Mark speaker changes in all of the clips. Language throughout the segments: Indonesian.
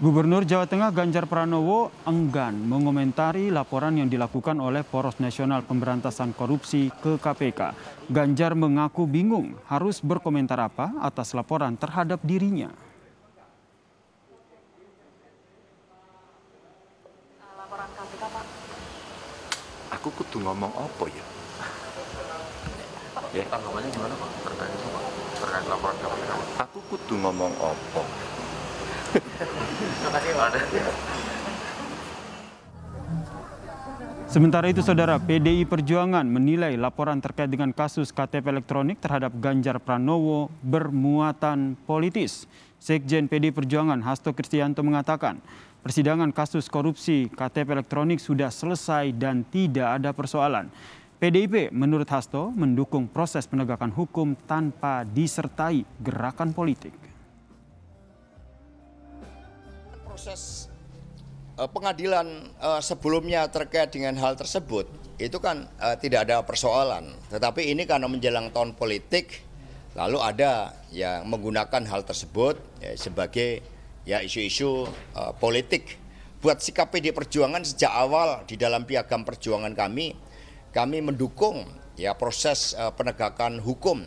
Speaker 1: Gubernur Jawa Tengah Ganjar Pranowo enggan mengomentari laporan yang dilakukan oleh Poros Nasional Pemberantasan Korupsi ke KPK. Ganjar mengaku bingung harus berkomentar apa atas laporan terhadap dirinya.
Speaker 2: Laporan KPK, Pak. Aku kudu ngomong apa ya? ya. Tanggapannya gimana, Pak? Terkait apa? Terkait laporan KPK. Aku kudu ngomong
Speaker 1: apa? Sementara itu, Saudara, PDI Perjuangan menilai laporan terkait dengan kasus KTP elektronik terhadap Ganjar Pranowo bermuatan politis. Sekjen PDI Perjuangan Hasto Kristianto mengatakan, persidangan kasus korupsi KTP elektronik sudah selesai dan tidak ada persoalan. PDIP menurut Hasto mendukung proses penegakan hukum tanpa disertai gerakan politik
Speaker 2: proses eh, pengadilan eh, sebelumnya terkait dengan hal tersebut itu kan eh, tidak ada persoalan. Tetapi ini karena menjelang tahun politik lalu ada yang menggunakan hal tersebut ya, sebagai ya isu-isu politik. Buat sikap PD Perjuangan sejak awal di dalam piagam perjuangan kami, kami mendukung ya proses penegakan hukum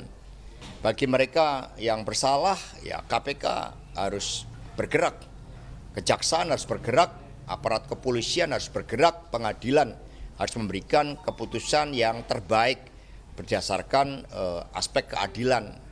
Speaker 2: bagi mereka yang bersalah ya KPK harus bergerak kejaksaan harus bergerak, aparat kepolisian harus bergerak, pengadilan harus memberikan keputusan yang terbaik berdasarkan eh, aspek keadilan